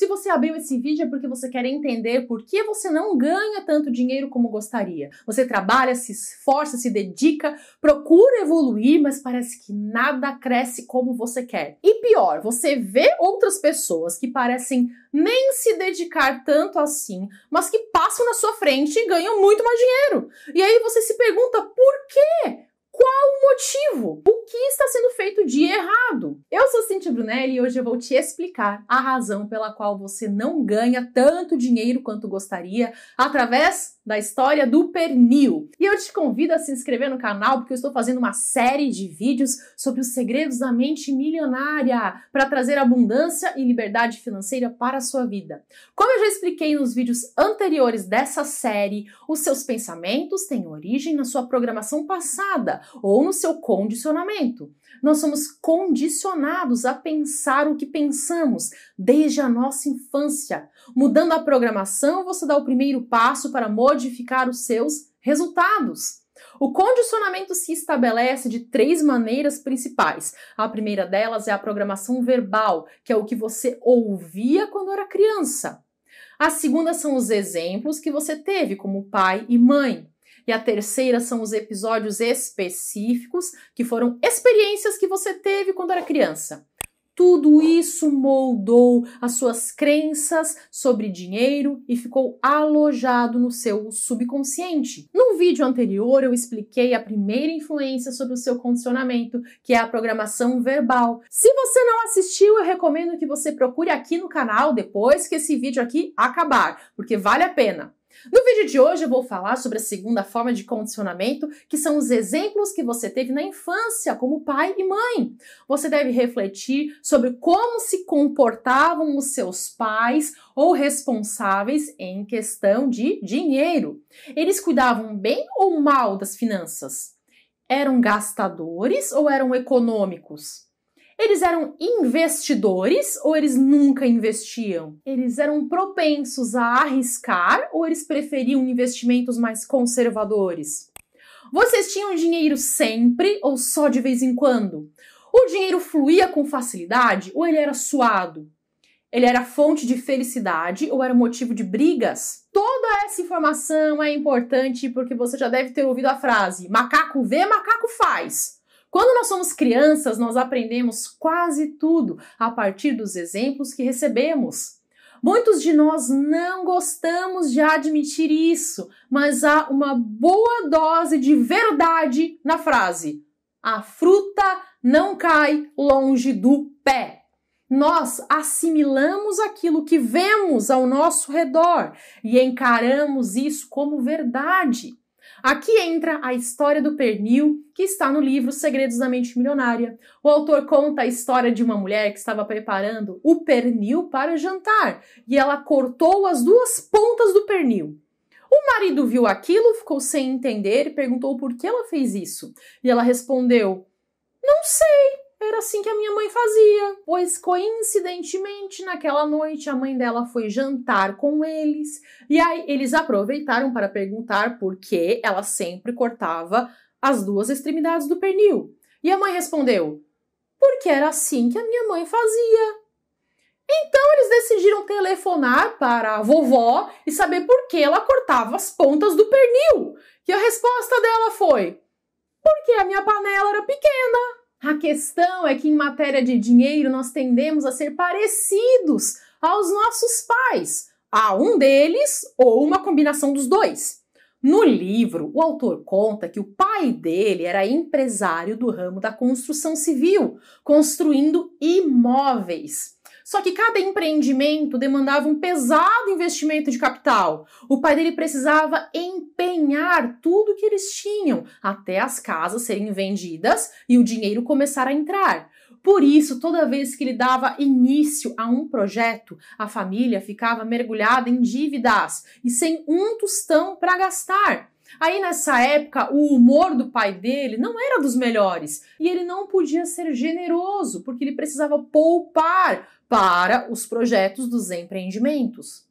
Se você abriu esse vídeo é porque você quer entender por que você não ganha tanto dinheiro como gostaria. Você trabalha, se esforça, se dedica, procura evoluir, mas parece que nada cresce como você quer. E pior, você vê outras pessoas que parecem nem se dedicar tanto assim, mas que passam na sua frente e ganham muito mais dinheiro. E aí você se pergunta por quê? Qual o motivo? O que está sendo feito de errado? Eu sou Cintia Brunelli e hoje eu vou te explicar a razão pela qual você não ganha tanto dinheiro quanto gostaria através da história do pernil. E eu te convido a se inscrever no canal porque eu estou fazendo uma série de vídeos sobre os segredos da mente milionária para trazer abundância e liberdade financeira para a sua vida. Como eu já expliquei nos vídeos anteriores dessa série, os seus pensamentos têm origem na sua programação passada ou no seu condicionamento. Nós somos condicionados a pensar o que pensamos desde a nossa infância. Mudando a programação, você dá o primeiro passo para modificar os seus resultados. O condicionamento se estabelece de três maneiras principais. A primeira delas é a programação verbal, que é o que você ouvia quando era criança. A segunda são os exemplos que você teve como pai e mãe e a terceira são os episódios específicos, que foram experiências que você teve quando era criança. Tudo isso moldou as suas crenças sobre dinheiro e ficou alojado no seu subconsciente. Num vídeo anterior, eu expliquei a primeira influência sobre o seu condicionamento, que é a programação verbal. Se você não assistiu, eu recomendo que você procure aqui no canal depois que esse vídeo aqui acabar, porque vale a pena. No vídeo de hoje eu vou falar sobre a segunda forma de condicionamento, que são os exemplos que você teve na infância como pai e mãe. Você deve refletir sobre como se comportavam os seus pais ou responsáveis em questão de dinheiro. Eles cuidavam bem ou mal das finanças? Eram gastadores ou eram econômicos? Eles eram investidores ou eles nunca investiam? Eles eram propensos a arriscar ou eles preferiam investimentos mais conservadores? Vocês tinham dinheiro sempre ou só de vez em quando? O dinheiro fluía com facilidade ou ele era suado? Ele era fonte de felicidade ou era motivo de brigas? Toda essa informação é importante porque você já deve ter ouvido a frase: macaco vê, macaco faz. Quando nós somos crianças, nós aprendemos quase tudo a partir dos exemplos que recebemos. Muitos de nós não gostamos de admitir isso, mas há uma boa dose de verdade na frase: a fruta não cai longe do pé. Nós assimilamos aquilo que vemos ao nosso redor e encaramos isso como verdade. Aqui entra a história do pernil, que está no livro Segredos da Mente Milionária. O autor conta a história de uma mulher que estava preparando o pernil para jantar e ela cortou as duas pontas do pernil. O marido viu aquilo, ficou sem entender e perguntou por que ela fez isso. E ela respondeu: Não sei, era assim que a minha mãe fazia, pois coincidentemente naquela noite a mãe dela foi jantar com eles e aí eles aproveitaram para perguntar por que ela sempre cortava as duas extremidades do pernil. E a mãe respondeu: porque era assim que a minha mãe fazia. Então eles decidiram telefonar para a vovó e saber por que ela cortava as pontas do pernil. E a resposta dela foi: porque a minha panela era pequena. A questão é que em matéria de dinheiro nós tendemos a ser parecidos aos nossos pais, a um deles ou uma combinação dos dois. No livro, o autor conta que o pai dele era empresário do ramo da construção civil, construindo imóveis. Só que cada empreendimento demandava um pesado investimento de capital. O pai dele precisava empenhar tudo que eles tinham até as casas serem vendidas e o dinheiro começar a entrar. Por isso, toda vez que ele dava início a um projeto, a família ficava mergulhada em dívidas e sem um tostão para gastar. Aí nessa época, o humor do pai dele não era dos melhores e ele não podia ser generoso porque ele precisava poupar para os projetos dos empreendimentos.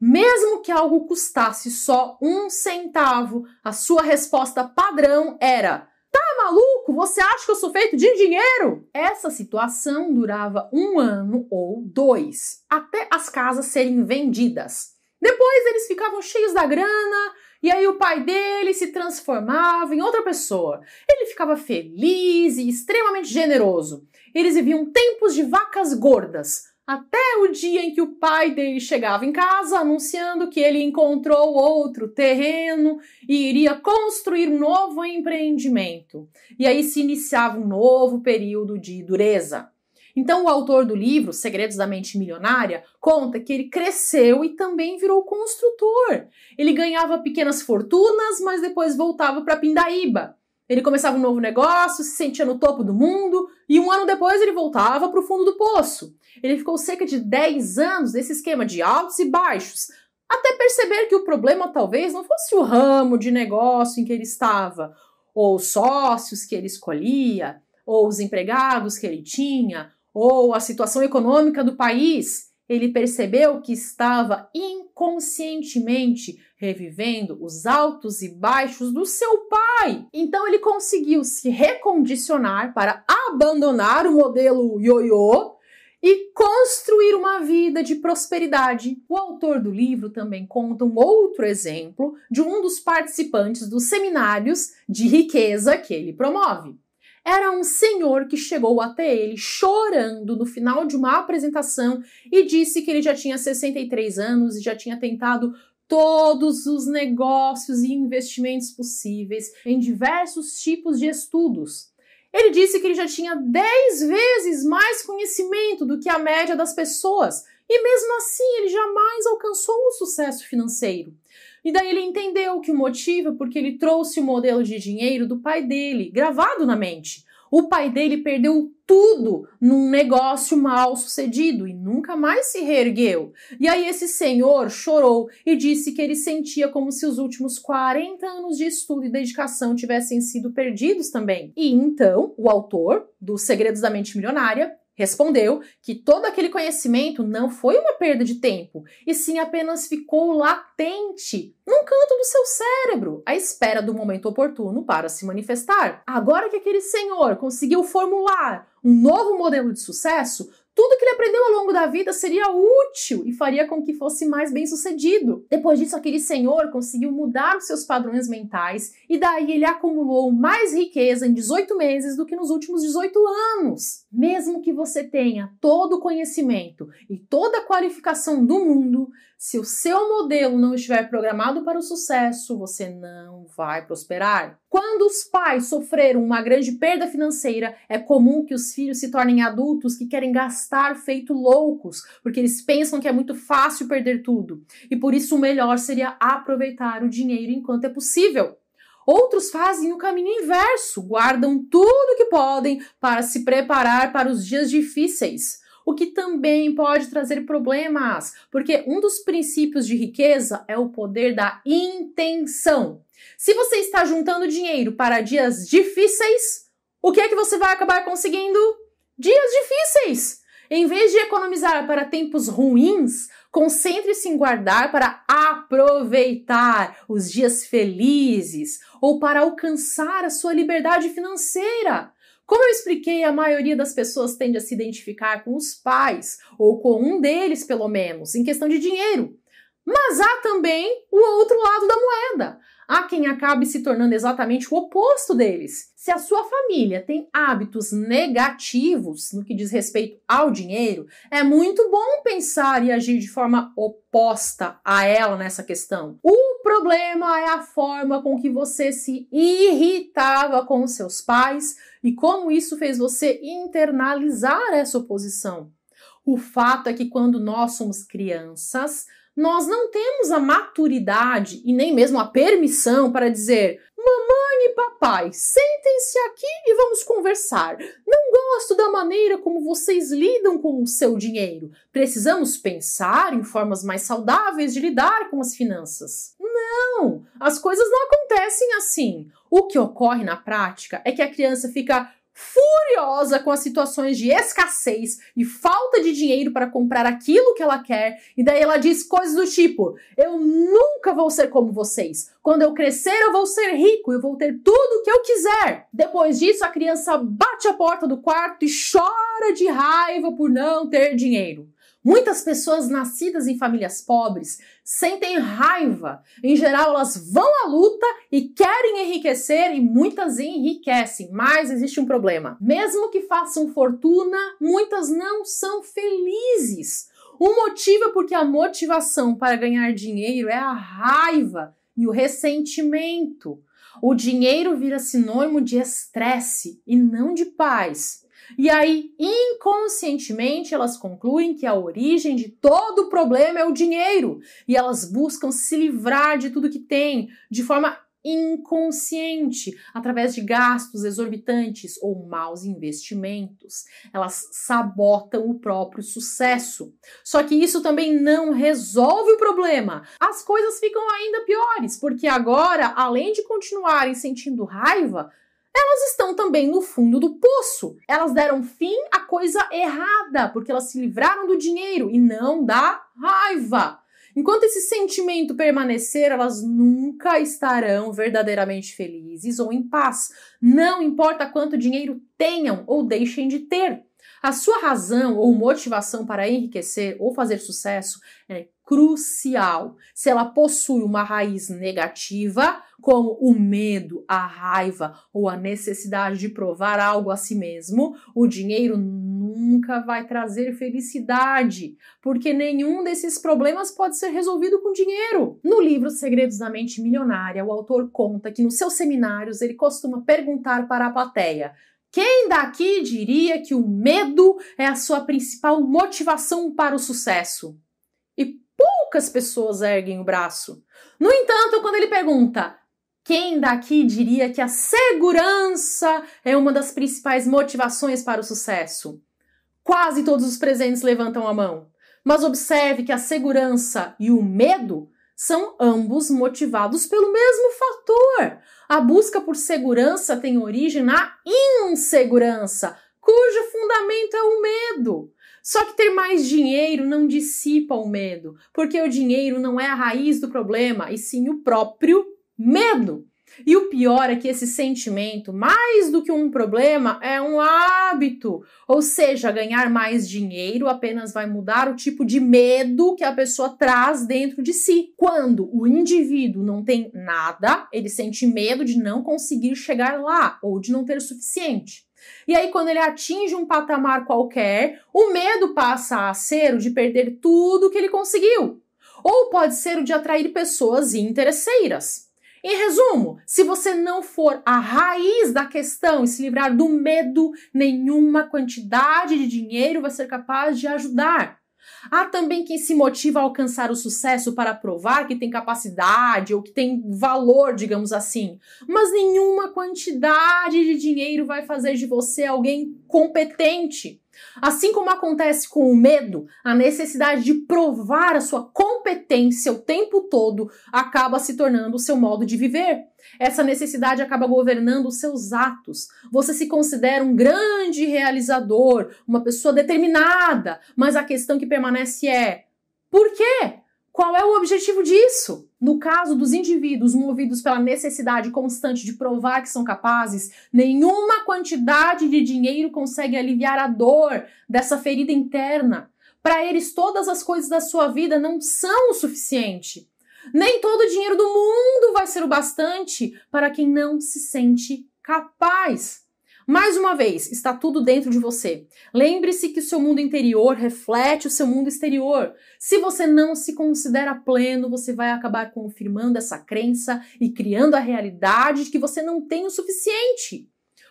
Mesmo que algo custasse só um centavo, a sua resposta padrão era: Tá maluco? Você acha que eu sou feito de dinheiro? Essa situação durava um ano ou dois, até as casas serem vendidas. Depois eles ficavam cheios da grana, e aí o pai dele se transformava em outra pessoa. Ele ficava feliz e extremamente generoso. Eles viviam tempos de vacas gordas, até o dia em que o pai dele chegava em casa anunciando que ele encontrou outro terreno e iria construir um novo empreendimento. E aí se iniciava um novo período de dureza. Então, o autor do livro, Segredos da Mente Milionária, conta que ele cresceu e também virou construtor. Ele ganhava pequenas fortunas, mas depois voltava para Pindaíba. Ele começava um novo negócio, se sentia no topo do mundo e um ano depois ele voltava para o fundo do poço. Ele ficou cerca de 10 anos nesse esquema de altos e baixos, até perceber que o problema talvez não fosse o ramo de negócio em que ele estava, ou os sócios que ele escolhia, ou os empregados que ele tinha, ou a situação econômica do país, ele percebeu que estava inconscientemente revivendo os altos e baixos do seu pai. Então ele conseguiu se recondicionar para abandonar o modelo yoyo e construir uma vida de prosperidade. O autor do livro também conta um outro exemplo de um dos participantes dos seminários de riqueza que ele promove era um senhor que chegou até ele chorando no final de uma apresentação e disse que ele já tinha 63 anos e já tinha tentado todos os negócios e investimentos possíveis em diversos tipos de estudos. Ele disse que ele já tinha 10 vezes mais conhecimento do que a média das pessoas, e mesmo assim, ele jamais alcançou o sucesso financeiro. E daí ele entendeu que o motivo é porque ele trouxe o modelo de dinheiro do pai dele, gravado na mente. O pai dele perdeu tudo num negócio mal sucedido e nunca mais se reergueu. E aí esse senhor chorou e disse que ele sentia como se os últimos 40 anos de estudo e dedicação tivessem sido perdidos também. E então, o autor do Segredos da Mente Milionária Respondeu que todo aquele conhecimento não foi uma perda de tempo, e sim apenas ficou latente num canto do seu cérebro, à espera do momento oportuno para se manifestar. Agora que aquele senhor conseguiu formular um novo modelo de sucesso, tudo que ele aprendeu ao longo da vida seria útil e faria com que fosse mais bem sucedido. Depois disso, aquele senhor conseguiu mudar os seus padrões mentais e daí ele acumulou mais riqueza em 18 meses do que nos últimos 18 anos. Mesmo que você tenha todo o conhecimento e toda a qualificação do mundo, se o seu modelo não estiver programado para o sucesso, você não vai prosperar. Quando os pais sofreram uma grande perda financeira, é comum que os filhos se tornem adultos que querem gastar feito loucos, porque eles pensam que é muito fácil perder tudo. E por isso o melhor seria aproveitar o dinheiro enquanto é possível. Outros fazem o caminho inverso, guardam tudo que podem para se preparar para os dias difíceis o que também pode trazer problemas, porque um dos princípios de riqueza é o poder da intenção. Se você está juntando dinheiro para dias difíceis, o que é que você vai acabar conseguindo? Dias difíceis! Em vez de economizar para tempos ruins, concentre-se em guardar para aproveitar os dias felizes ou para alcançar a sua liberdade financeira. Como eu expliquei, a maioria das pessoas tende a se identificar com os pais, ou com um deles, pelo menos, em questão de dinheiro. Mas há também o outro lado da moeda há quem acabe se tornando exatamente o oposto deles. Se a sua família tem hábitos negativos no que diz respeito ao dinheiro, é muito bom pensar e agir de forma oposta a ela nessa questão. O problema é a forma com que você se irritava com seus pais e como isso fez você internalizar essa oposição. O fato é que quando nós somos crianças, nós não temos a maturidade e nem mesmo a permissão para dizer: mamãe e papai, sentem-se aqui e vamos conversar. Não gosto da maneira como vocês lidam com o seu dinheiro. Precisamos pensar em formas mais saudáveis de lidar com as finanças. Não, as coisas não acontecem assim. O que ocorre na prática é que a criança fica furiosa com as situações de escassez e falta de dinheiro para comprar aquilo que ela quer, e daí ela diz coisas do tipo: Eu nunca vou ser como vocês. Quando eu crescer, eu vou ser rico, eu vou ter tudo o que eu quiser. Depois disso, a criança bate a porta do quarto e chora de raiva por não ter dinheiro. Muitas pessoas nascidas em famílias pobres sentem raiva. Em geral, elas vão à luta e querem enriquecer e muitas enriquecem, mas existe um problema. Mesmo que façam fortuna, muitas não são felizes. O motivo é porque a motivação para ganhar dinheiro é a raiva e o ressentimento. O dinheiro vira sinônimo de estresse e não de paz. E aí, inconscientemente, elas concluem que a origem de todo o problema é o dinheiro e elas buscam se livrar de tudo que tem de forma inconsciente, através de gastos exorbitantes ou maus investimentos. Elas sabotam o próprio sucesso. Só que isso também não resolve o problema. As coisas ficam ainda piores, porque agora, além de continuarem sentindo raiva, elas estão também no fundo do poço. Elas deram fim à coisa errada, porque elas se livraram do dinheiro e não da raiva. Enquanto esse sentimento permanecer, elas nunca estarão verdadeiramente felizes ou em paz, não importa quanto dinheiro tenham ou deixem de ter. A sua razão ou motivação para enriquecer ou fazer sucesso é crucial. Se ela possui uma raiz negativa, como o medo, a raiva ou a necessidade de provar algo a si mesmo, o dinheiro nunca vai trazer felicidade, porque nenhum desses problemas pode ser resolvido com dinheiro. No livro Segredos da Mente Milionária, o autor conta que nos seus seminários ele costuma perguntar para a plateia: quem daqui diria que o medo é a sua principal motivação para o sucesso? E poucas pessoas erguem o braço. No entanto, quando ele pergunta: quem daqui diria que a segurança é uma das principais motivações para o sucesso? Quase todos os presentes levantam a mão. Mas observe que a segurança e o medo são ambos motivados pelo mesmo fator. A busca por segurança tem origem na insegurança, cujo fundamento é o medo. Só que ter mais dinheiro não dissipa o medo, porque o dinheiro não é a raiz do problema, e sim o próprio medo. E o pior é que esse sentimento, mais do que um problema, é um hábito. Ou seja, ganhar mais dinheiro apenas vai mudar o tipo de medo que a pessoa traz dentro de si. Quando o indivíduo não tem nada, ele sente medo de não conseguir chegar lá ou de não ter o suficiente. E aí, quando ele atinge um patamar qualquer, o medo passa a ser o de perder tudo que ele conseguiu. Ou pode ser o de atrair pessoas interesseiras. Em resumo, se você não for a raiz da questão e se livrar do medo, nenhuma quantidade de dinheiro vai ser capaz de ajudar. Há também quem se motiva a alcançar o sucesso para provar que tem capacidade ou que tem valor, digamos assim. Mas nenhuma quantidade de dinheiro vai fazer de você alguém competente. Assim como acontece com o medo, a necessidade de provar a sua competência o tempo todo acaba se tornando o seu modo de viver. Essa necessidade acaba governando os seus atos. Você se considera um grande realizador, uma pessoa determinada, mas a questão que permanece é: por quê? Qual é o objetivo disso? No caso dos indivíduos movidos pela necessidade constante de provar que são capazes, nenhuma quantidade de dinheiro consegue aliviar a dor dessa ferida interna. Para eles, todas as coisas da sua vida não são o suficiente. Nem todo o dinheiro do mundo vai ser o bastante para quem não se sente capaz. Mais uma vez, está tudo dentro de você. Lembre-se que o seu mundo interior reflete o seu mundo exterior. Se você não se considera pleno, você vai acabar confirmando essa crença e criando a realidade de que você não tem o suficiente.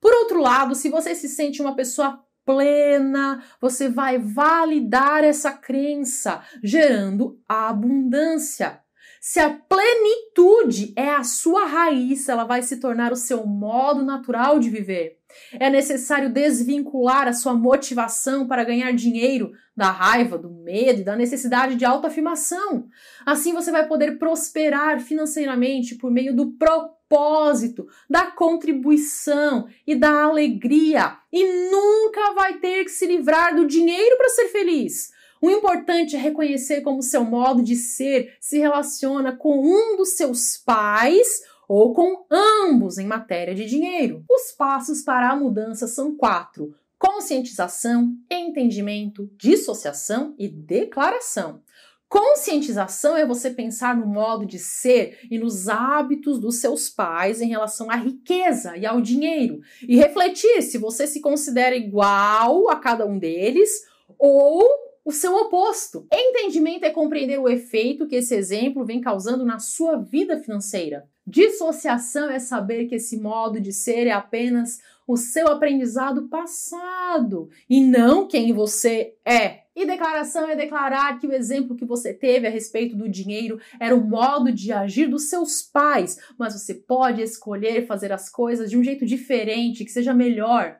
Por outro lado, se você se sente uma pessoa plena, você vai validar essa crença, gerando a abundância. Se a plenitude é a sua raiz, ela vai se tornar o seu modo natural de viver. É necessário desvincular a sua motivação para ganhar dinheiro da raiva, do medo e da necessidade de autoafirmação. Assim você vai poder prosperar financeiramente por meio do propósito, da contribuição e da alegria. E nunca vai ter que se livrar do dinheiro para ser feliz. O importante é reconhecer como seu modo de ser se relaciona com um dos seus pais ou com ambos em matéria de dinheiro. Os passos para a mudança são quatro: conscientização, entendimento, dissociação e declaração. Conscientização é você pensar no modo de ser e nos hábitos dos seus pais em relação à riqueza e ao dinheiro, e refletir se você se considera igual a cada um deles ou o seu oposto. Entendimento é compreender o efeito que esse exemplo vem causando na sua vida financeira. Dissociação é saber que esse modo de ser é apenas o seu aprendizado passado e não quem você é. E declaração é declarar que o exemplo que você teve a respeito do dinheiro era o modo de agir dos seus pais, mas você pode escolher fazer as coisas de um jeito diferente, que seja melhor.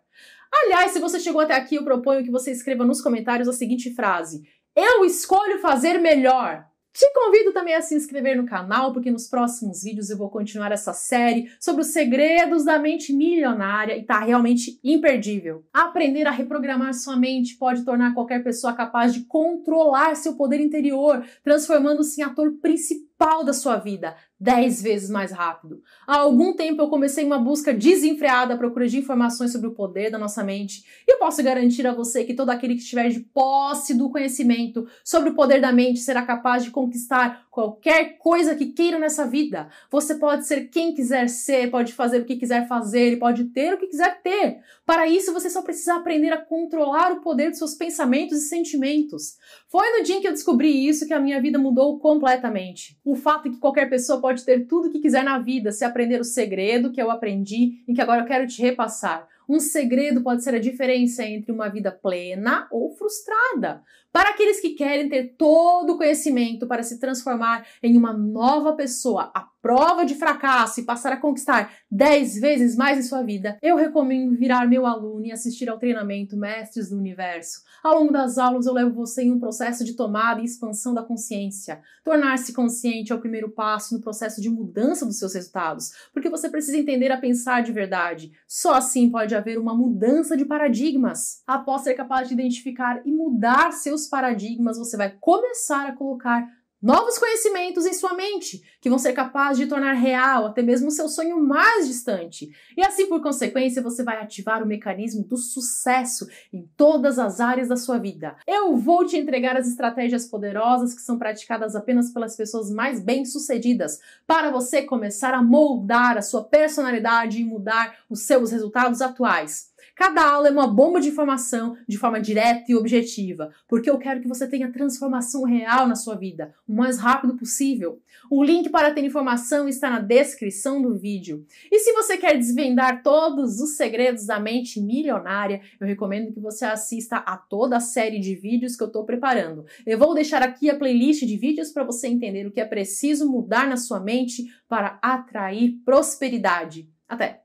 Aliás, se você chegou até aqui, eu proponho que você escreva nos comentários a seguinte frase: Eu escolho fazer melhor. Te convido também a se inscrever no canal, porque nos próximos vídeos eu vou continuar essa série sobre os segredos da mente milionária e tá realmente imperdível. Aprender a reprogramar sua mente pode tornar qualquer pessoa capaz de controlar seu poder interior, transformando-se em ator principal pau da sua vida dez vezes mais rápido. Há algum tempo eu comecei uma busca desenfreada à procura de informações sobre o poder da nossa mente, e eu posso garantir a você que todo aquele que estiver de posse do conhecimento sobre o poder da mente será capaz de conquistar qualquer coisa que queira nessa vida. Você pode ser quem quiser ser, pode fazer o que quiser fazer, e pode ter o que quiser ter. Para isso, você só precisa aprender a controlar o poder dos seus pensamentos e sentimentos. Foi no dia em que eu descobri isso que a minha vida mudou completamente. O o fato é que qualquer pessoa pode ter tudo o que quiser na vida, se aprender o segredo que eu aprendi e que agora eu quero te repassar. Um segredo pode ser a diferença entre uma vida plena ou frustrada. Para aqueles que querem ter todo o conhecimento para se transformar em uma nova pessoa, a prova de fracasso e passar a conquistar 10 vezes mais em sua vida, eu recomendo virar meu aluno e assistir ao treinamento Mestres do Universo. Ao longo das aulas, eu levo você em um processo de tomada e expansão da consciência. Tornar-se consciente é o primeiro passo no processo de mudança dos seus resultados, porque você precisa entender a pensar de verdade. Só assim pode haver uma mudança de paradigmas. Após ser capaz de identificar e mudar seus paradigmas, você vai começar a colocar novos conhecimentos em sua mente, que vão ser capazes de tornar real até mesmo o seu sonho mais distante. E assim, por consequência, você vai ativar o mecanismo do sucesso em todas as áreas da sua vida. Eu vou te entregar as estratégias poderosas que são praticadas apenas pelas pessoas mais bem-sucedidas, para você começar a moldar a sua personalidade e mudar os seus resultados atuais. Cada aula é uma bomba de informação de forma direta e objetiva, porque eu quero que você tenha transformação real na sua vida, o mais rápido possível. O link para ter informação está na descrição do vídeo. E se você quer desvendar todos os segredos da mente milionária, eu recomendo que você assista a toda a série de vídeos que eu estou preparando. Eu vou deixar aqui a playlist de vídeos para você entender o que é preciso mudar na sua mente para atrair prosperidade. Até!